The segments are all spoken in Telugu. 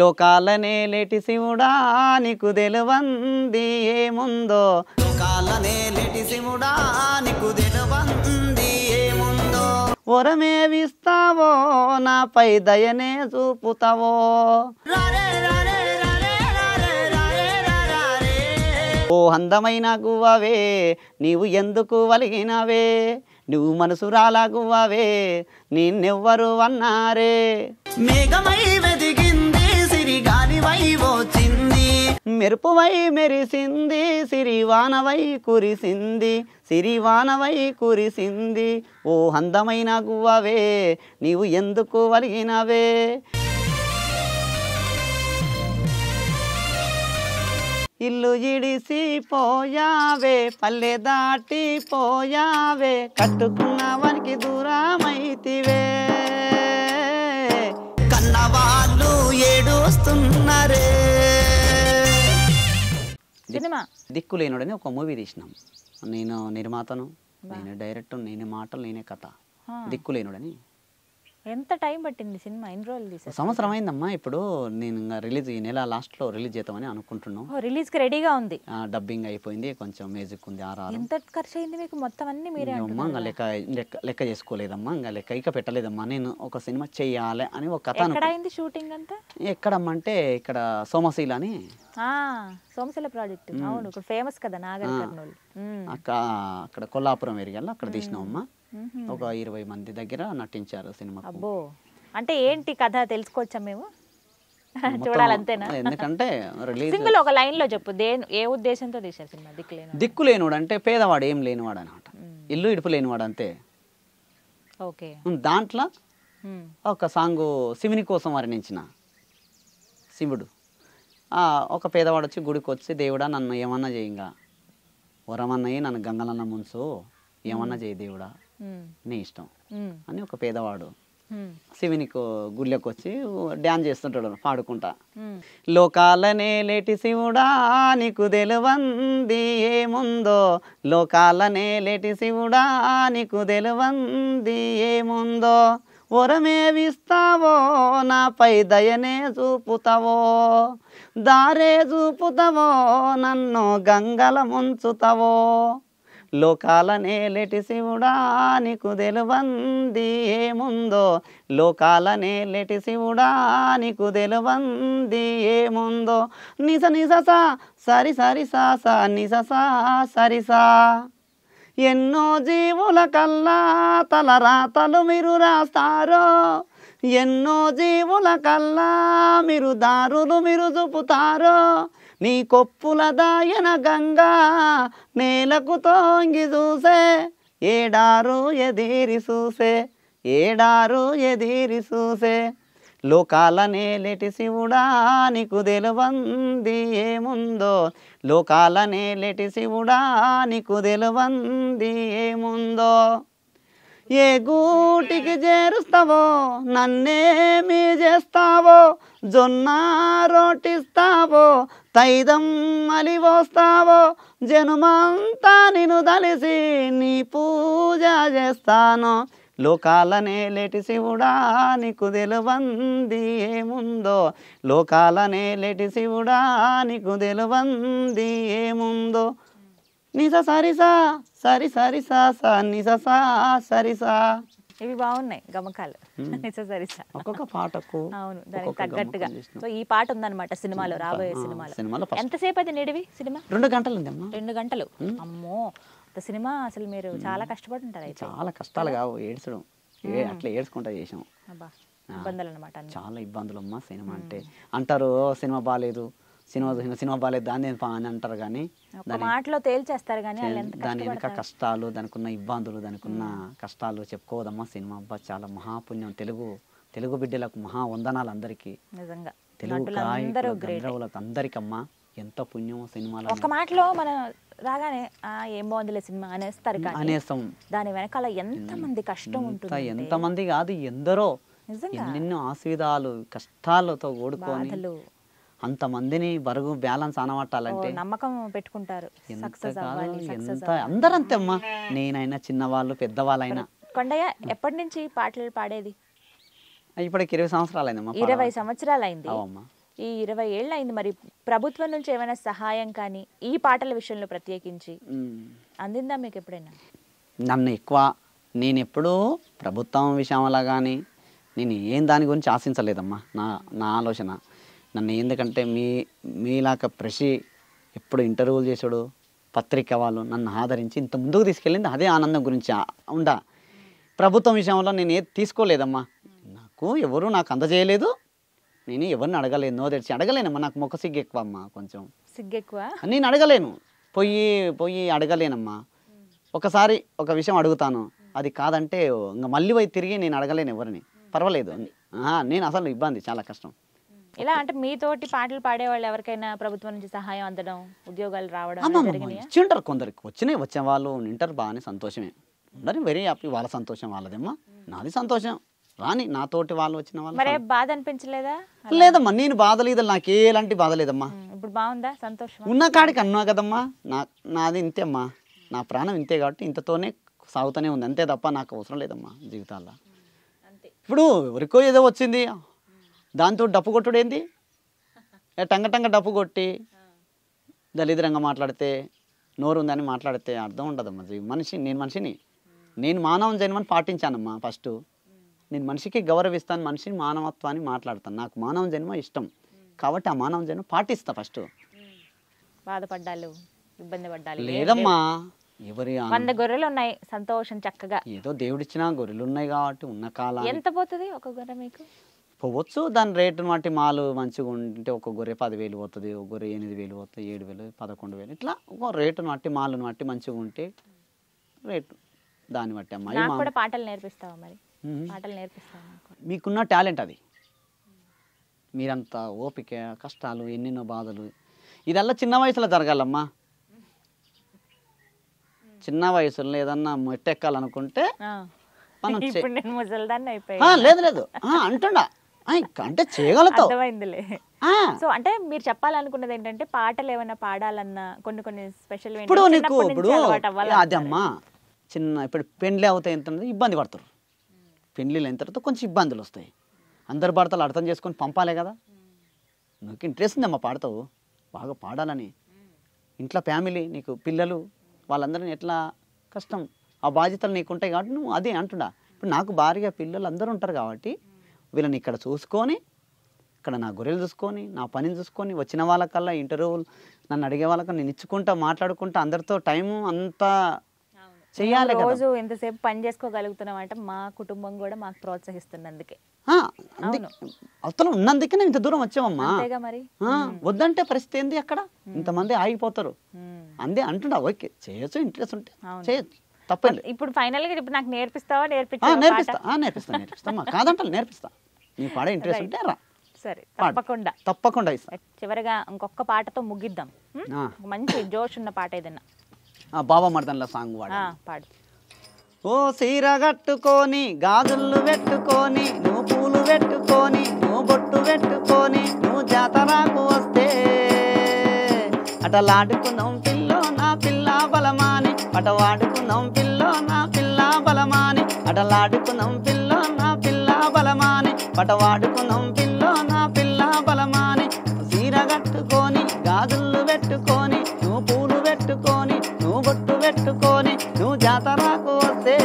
లోకాలనే లేటి శివుడా నీకు తెలవంది ఏముందో లోకాలనే లేటి శివుడా నీకు తెలవంది ఏముందో వరమేవిస్తావో నాపై దయనే చూపుతావో ఓ అందమైన గువ్వవే నీవు ఎందుకు వలిగినవే నువ్వు మనసురాలా గువ్వవే నిన్నెవ్వరు అన్నారే మేఘమై మెరివై మెరుపు మెరుపువై మెరిసింది సిరివానవై కురిసింది సిరివానవై కురిసింది ఓ అందమైన గువ్వవే నీవు ఎందుకు వలిగినవే ఇల్లు ఇడిసి పోయావే పల్లె దాటి పోయావే కట్టుకున్నవానికి దూరమైతివే కన్నవాళ్ళు ఏడు నిజమా దిక్కు లేనుడని ఒక మూవీ తీసినాం నేను నిర్మాతను నేను డైరెక్టర్ నేను మాటలు నేనే కథ దిక్కు లేనుడని ఎంత టైం పట్టింది సినిమా ఎన్ని రోజులు తీసారు సంవత్సరం అయిందమ్మా ఇప్పుడు నేను ఇంకా రిలీజ్ ఈ నెల లాస్ట్లో రిలీజ్ చేద్దామని రిలీజ్ రిలీజ్కి రెడీగా ఉంది డబ్బింగ్ అయిపోయింది కొంచెం మ్యూజిక్ ఉంది ఆ ఎంత ఖర్చు అయింది మీకు మొత్తం అన్ని మీరే అమ్మా ఇంకా లెక్క లెక్క చేసుకోలేదమ్మా ఇంకా లెక్క ఇక పెట్టలేదమ్మా నేను ఒక సినిమా చేయాలి అని ఒక కథ అయింది షూటింగ్ అంతా అంటే ఇక్కడ సోమశీల అని సోమశీల ప్రాజెక్ట్ అవును ఫేమస్ కదా నాగర్ అక్కడ కొల్లాపురం ఏరియాలో అక్కడ తీసినామమ్మా ఒక ఇరవై మంది దగ్గర నటించారు సినిమా అంటే ఏంటి కథ తెలుసుకోవచ్చా మేము చూడాలంతేనా ఎందుకంటే సింగిల్ ఒక లైన్ లో చెప్పు దేని ఏ ఉద్దేశంతో తీశారు సినిమా దిక్కు దిక్కు లేనివాడు అంటే పేదవాడు ఏం లేనివాడు అనమాట ఇల్లు ఇడుపు లేనివాడు అంతే ఓకే దాంట్లో ఒక సాంగ్ శివుని కోసం వర్ణించిన శివుడు ఒక పేదవాడు వచ్చి గుడికి వచ్చి దేవుడా నన్ను ఏమన్నా చేయంగా వరమన్నయ్య నన్ను గంగలన్న ముంచు ఏమన్నా చేయి దేవుడా నీ ఇష్టం అని ఒక పేదవాడు శివునికి గుళ్ళకి వచ్చి డ్యాన్స్ చేస్తుంటాడు పాడుకుంటా లోకాలనే లేటి శివుడా నీకు తెలివంది ఏముందో లోకాలనే లేటి శివుడా నీకు తెలివంది ఏముందో వరమేవిస్తావో నాపై దయనే చూపుతావో దారే చూపుతావో నన్ను గంగల ముంచుతావో లోకాలనేలెటి శివుడా నీకు తెలువంది ఏముందో లోకాలనేలెటి శివుడా నీకు తెలువంది ఏముందో నిస నిససా సరి సరి సాసా నిససా సరిసా ఎన్నో జీవుల కల్లా తల రాతలు మీరు రాస్తారో ఎన్నో జీవుల కల్లా మీరు దారులు మీరు చూపుతారో నీ కొప్పుల దాయన గంగా నేలకు తోంగి చూసే ఏడారు ఎదిరి చూసే ఏడారు ఎదిరి చూసే లోకాల నేలెటి శివుడా నీకు తెలవంది ఏముందో లోకాల నేలెటి శివుడా నీకు తెలవంది ఏముందో ఏ గూటికి చేరుస్తావో నన్నేమి చేస్తావో జొన్న రోటిస్తావో తైదం మలి వస్తావో జనుమంతా నిను దలిసి నీ పూజ చేస్తాను లోకాలనే లేటి శివుడా నీకు తెలువంది ఏముందో లోకాలనే లేటి శివుడా నీకు తెలువంది ఏముందో నిజ సరిసా సరి సరిసా సా నిజ సా సరిసా ఇవి బాగున్నాయి గమకాలు ఒక్కొక్క పాటకు అవును దానికి తగ్గట్టుగా సో ఈ పాట ఉందన్నమాట సినిమాలో రాబోయే సినిమాలో సినిమాలో ఎంతసేపు అది నిడివి సినిమా రెండు గంటలు ఉందమ్మా రెండు గంటలు అమ్మో సినిమా అసలు మీరు చాలా కష్టపడి ఉంటారు చాలా కష్టాలు కావు ఏడ్చడం అట్లా ఏడ్చుకుంటా చేసాం ఇబ్బందులు అనమాట చాలా ఇబ్బందులు అమ్మా సినిమా అంటే అంటారు సినిమా బాగాలేదు సినిమా సినిమా బాగాలేదు దాన్ని ఏం అని అంటారు కానీ మాటలో తేల్చేస్తారు కానీ దాని వెనక కష్టాలు దానికి ఉన్న ఇబ్బందులు దానికి ఉన్న కష్టాలు చెప్పుకోదమ్మా సినిమా అబ్బా చాలా మహాపుణ్యం తెలుగు తెలుగు బిడ్డలకు మహా వందనాలు అందరికీ తెలుగు గంధర్వులకు అందరికమ్మా ఎంత పుణ్యం సినిమాలు ఒక మాటలో మనం రాగానే ఏం బాగుందిలే సినిమా అనేస్తారు అనేస్తాం దాని వెనకాల మంది కష్టం ఉంటుంది ఎంత మంది కాదు ఎందరో ఎన్నెన్నో ఆసువిధాలు కష్టాలతో ఓడుకొని అంతమందిని బరుగు బ్యాలెన్స్ అనబట్టాలంటే నమ్మకం పెట్టుకుంటారు ఎంత అందరంతే అమ్మా నేనైనా చిన్నవాళ్ళు పెద్దవాళ్ళైనా కొండయ్య ఎప్పటి నుంచి పాటలు పాడేది ఇప్పటికి ఇరవై సంవత్సరాలు అయింది ఇరవై సంవత్సరాలు అయింది ఈ ఇరవై ఏళ్ళు అయింది మరి ప్రభుత్వం నుంచి ఏమైనా సహాయం కానీ ఈ పాటల విషయంలో ప్రత్యేకించి అందిందా మీకు ఎప్పుడైనా నన్ను ఎక్కువ నేను ఎప్పుడూ ప్రభుత్వం విషయంలో కానీ నేను ఏం దాని గురించి ఆశించలేదమ్మా నా నా ఆలోచన నన్ను ఎందుకంటే మీ మీలాక ప్రసి ఎప్పుడు ఇంటర్వ్యూలు చేసాడు పత్రిక వాళ్ళు నన్ను ఆదరించి ఇంత ముందుకు తీసుకెళ్ళింది అదే ఆనందం గురించి ఉండ ప్రభుత్వం విషయంలో నేను ఏది తీసుకోలేదమ్మా నాకు ఎవరు నాకు అందజేయలేదు నేను ఎవరిని అడగలేదు నో తెరిచి అడగలేనమ్మా నాకు మొక్క సిగ్గు ఎక్కువ అమ్మా కొంచెం సిగ్గు ఎక్కువ నేను అడగలేను పోయి పోయి అడగలేనమ్మా ఒకసారి ఒక విషయం అడుగుతాను అది కాదంటే ఇంకా మళ్ళీ పోయి తిరిగి నేను అడగలేను ఎవరిని పర్వాలేదు నేను అసలు ఇబ్బంది చాలా కష్టం ఇలా అంటే మీతోటి పాటలు పాడేవాళ్ళు ఎవరికైనా ప్రభుత్వం నుంచి సహాయం అందడం ఉద్యోగాలు రావడం ఇచ్చింటారు కొందరికి వచ్చినాయి వచ్చిన వాళ్ళు వింటారు బాగానే సంతోషమే ఉండరు వెరీ హ్యాపీ వాళ్ళ సంతోషం వాళ్ళదేమ్మా నాది సంతోషం రాని నాతోటి వాళ్ళు వచ్చిన వాళ్ళు మరే బాధ అనిపించలేదా లేదమ్మా నేను బాధ లేదు నాకు ఎలాంటి బాధ లేదమ్మా ఇప్పుడు బాగుందా సంతోషం ఉన్న కాడికి అన్నా కదమ్మా నా నాది ఇంతే అమ్మా నా ప్రాణం ఇంతే కాబట్టి ఇంతతోనే సాగుతూనే ఉంది అంతే తప్ప నాకు అవసరం లేదమ్మా జీవితాల్లో ఇప్పుడు ఎవరికో ఏదో వచ్చింది దాంతో డప్పు కొట్టుడు ఏంది టంగటంగ డప్పు కొట్టి దళిద్రంగా మాట్లాడితే నోరు ఉందని మాట్లాడితే అర్థం ఉండదమ్మా మనిషి నేను మనిషిని నేను మానవం జన్మని పాటించానమ్మా ఫస్ట్ నేను మనిషికి గౌరవిస్తాను మనిషిని మానవత్వాన్ని మాట్లాడతాను నాకు మానవ జన్మ ఇష్టం కాబట్టి ఆ మానవ జన్మ పాటిస్తా ఫస్ట్ బాధపడ్డాలు ఇబ్బంది పడ్డాలి లేదమ్మా ఎవరి వంద గొర్రెలు ఉన్నాయి సంతోషం చక్కగా ఏదో దేవుడిచ్చిన గొర్రెలు ఉన్నాయి కాబట్టి ఉన్న కాలం ఎంత పోతుంది ఒక గొర్రె మీకు పోవచ్చు దాని రేటును బట్టి మాలు మంచిగా ఉంటే ఒక గొర్రె పదివేలు పోతుంది ఒక గొర్రె ఎనిమిది వేలు పోతుంది ఏడు వేలు పదకొండు వేలు ఇట్లా ఒక రేటును బట్టి మాలును బట్టి మంచిగా ఉంటే రేటు దాన్ని బట్టి అమ్మాయి పాటలు నేర్పిస్తావా మరి పాటలు నేర్పిస్తావా మీకున్న టాలెంట్ అది మీరంతా ఓపిక కష్టాలు ఎన్నెన్నో బాధలు ఇదల్లా చిన్న వయసులో జరగాలమ్మా చిన్న వయసులో ఏదన్నా మెట్టెక్కాలనుకుంటే లేదు లేదు అంటుండ అంటే చేయగలుగుతావు సో అంటే మీరు చెప్పాలనుకున్నది ఏంటంటే పాటలు ఏమైనా పాడాలన్నా కొన్ని కొన్ని స్పెషల్ ఇప్పుడు నీకు ఇప్పుడు అదమ్మా చిన్న ఇప్పుడు పెండ్లి అవుతాయి ఎంత ఇబ్బంది పడతారు పెండ్లీలు అయిన తర్వాత కొంచెం ఇబ్బందులు వస్తాయి అందరు పాడతాలు అర్థం చేసుకొని పంపాలే కదా నీకు ఇంట్రెస్ట్ ఉందమ్మా పాడతావు బాగా పాడాలని ఇంట్లో ఫ్యామిలీ నీకు పిల్లలు వాళ్ళందరిని ఎట్లా కష్టం ఆ బాధ్యతలు నీకు ఉంటాయి కాబట్టి నువ్వు అదే అంటున్నా ఇప్పుడు నాకు భార్య పిల్లలు అందరూ ఉంటారు కాబట్టి వీళ్ళని ఇక్కడ చూసుకొని ఇక్కడ నా గొర్రెలు చూసుకొని నా పనిని చూసుకొని వచ్చిన వాళ్ళకల్లా ఇంటర్వ్యూలు నన్ను అడిగే వాళ్ళకి నేను ఇచ్చుకుంటా మాట్లాడుకుంటా అందరితో టైం అంతా చేయాలి రోజు ఎంతసేపు పని చేసుకోగలుగుతున్నాం అంటే మా కుటుంబం కూడా మాకు ప్రోత్సహిస్తున్నందుకే అవతల ఉన్నందుకే నేను ఇంత దూరం వచ్చామమ్మా మరి వద్దంటే పరిస్థితి ఏంది అక్కడ ఇంతమంది ఆగిపోతారు అందే అంటుండే ఓకే చేయొచ్చు ఇంట్రెస్ట్ ఉంటే చేయొచ్చు తప్పండి ఇప్పుడు ఫైనల్ గా ఇప్పుడు నాకు నేర్పిస్తావా నేర్పిస్తా నేర్పిస్తా నేర్పిస్తా నేర్పిస్తా కాదంటాను నేర్పిస్తా నీ పాడ ఇంట్రెస్ట్ ఉంటే రా సరే తప్పకుండా తప్పకుండా ఇస్తా చివరిగా ఇంకొక పాటతో ముగిద్దాం మంచి జోష్ ఉన్న పాట ఏదన్నా బాబా మర్దన్ల సాంగ్ పాడు ఓ సీర కట్టుకొని గాజుల్లు పెట్టుకొని నువ్వు ఆటలాడుకుందాం పిల్లో నా పిల్ల బలమాని పటవాడుకుందాం పిల్లో నా పిల్ల బలమాని అటలాడుకుందాం పిల్లో నా పిల్ల బలమాని పటవాడుకుందాం పిల్లో నా పిల్ల బలమాని సీర కట్టుకొని గాజుళ్ళు పెట్టుకొని నువ్వు పూలు పెట్టుకొని నువ్వు బొట్టు పెట్టుకొని నువ్వు జాతరకు వస్తే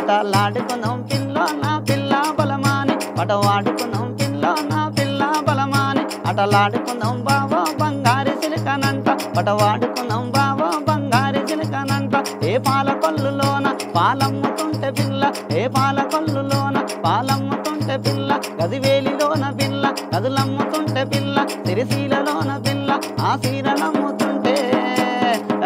అటలాడుకుందాం పిల్లో నా పిల్ల బలమాని పటవాడుకుందాం పిల్లో నా పిల్ల బలమాని అటలాడుకుందాం బాబా ఒకట వాడుకున్నాం బాబో బంగారు చిలకనంట ఏ పాల కొల్లులోన పాలమ్ముతుంటే పిల్ల ఏ పాల కొల్లులోన పాలమ్ముతుంటే పిల్ల గదివేలిలోన పిల్ల గదులమ్ముతుంటే పిల్ల సిరిశీలలోన పిల్ల ఆ సీరలమ్ముతుంటే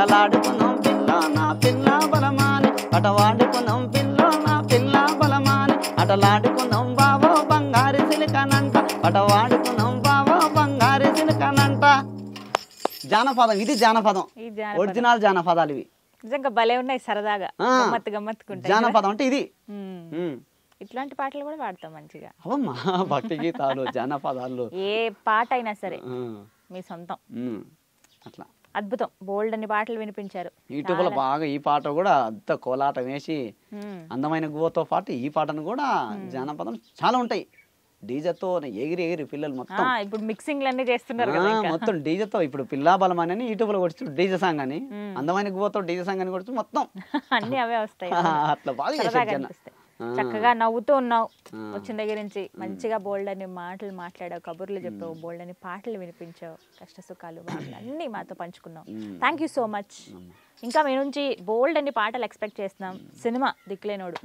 అలాడుకున్నాం పిల్ల నా పిల్ల బలమాని అట వాడుకున్నాం పిల్ల నా పిల్ల బలమాని అటలాడుకున్నాం బాబో బంగారు సిలికనంట అట వాడుకున్నాం జానపదం ఇది జానపదం ఒరిజినల్ జానపదాలు ఇవి నిజంగా భలే ఉన్నాయి సరదాగా గమ్మత్తు గమ్మత్తుకుంటాయి జానపదం అంటే ఇది ఇట్లాంటి పాటలు కూడా పాడతాం మంచిగా అవమ్మా భక్తి గీతాలు జానపదాలు ఏ పాట అయినా సరే మీ సొంతం అట్లా అద్భుతం బోల్డ్ అని పాటలు వినిపించారు యూట్యూబ్ లో బాగా ఈ పాట కూడా అంత కోలాటం వేసి అందమైన గువతో పాటు ఈ పాటను కూడా జానపదం చాలా ఉంటాయి డీజతో ఎగిరి ఎగిరి పిల్లలు మొత్తం ఇప్పుడు మిక్సింగ్ అన్ని చేస్తున్నారు మొత్తం డీజతో ఇప్పుడు పిల్లా బలం అని యూట్యూబ్ లో కొడుతు డీజే సాంగ్ అని అందమైన పోతావు డీజే సాంగ్ అని కొడుతు మొత్తం అన్ని అవే వస్తాయి అట్లా బాగా చక్కగా నవ్వుతూ ఉన్నావు వచ్చిన దగ్గర నుంచి మంచిగా బోల్డ్ అని మాటలు మాట్లాడావు కబుర్లు చెప్పావు బోల్డ్ అని పాటలు వినిపించావు కష్ట సుఖాలు అన్ని మాతో పంచుకున్నావు థ్యాంక్ యూ సో మచ్ ఇంకా మీ నుంచి బోల్డ్ అని పాటలు ఎక్స్పెక్ట్ చేస్తున్నాం సినిమా దిక్కులేనోడు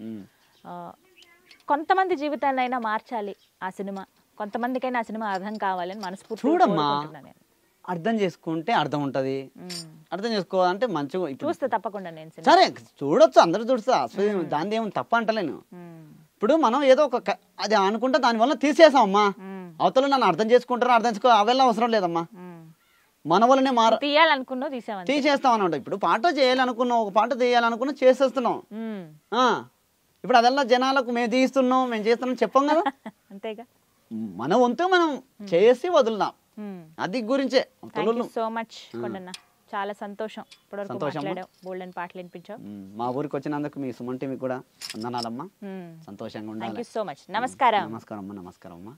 కొంతమంది జీవితాన్ని అయినా మార్చాలి ఆ సినిమా కొంతమందికైనా ఆ సినిమా అర్థం కావాలని మనస్ఫూర్తి చూడమ్మా అర్థం చేసుకుంటే అర్థం ఉంటుంది అర్థం చేసుకోవాలంటే మంచిగా చూస్తే తప్పకుండా నేను సరే చూడొచ్చు అందరూ చూస్తా దాని ఏమి తప్ప అంటలేను ఇప్పుడు మనం ఏదో ఒక అది అనుకుంటే దానివల్ల తీసేసామమ్మా అవతల నన్ను అర్థం చేసుకుంటారా అర్థం చేసుకో అవెల్లా అవసరం లేదమ్మా మన వల్లనే మార తీయాలనుకున్నా తీసేస్తాం అనమాట ఇప్పుడు పాట చేయాలనుకున్నావు ఒక పాట తీయాలనుకున్నా చేసేస్తున్నాం ఇప్పుడు అదల్లా జనాలకు మేము తీస్తున్నాం మేము చేస్తున్నాం చెప్పాం కదా అంతేగా మన వంతు మనం hmm. చేసి వదులుదాం అది గురించే సో మచ్ చాలా సంతోషం గోల్డెన్ పాటలు వినిపించావు hmm. మా ఊరికి వచ్చినందుకు మీ సుమంటి మీకు కూడా వందనాలమ్మా hmm. సంతోషంగా ఉండాలి సో మచ్ నమస్కారం నమస్కారం అమ్మా నమస్కారం అమ్మా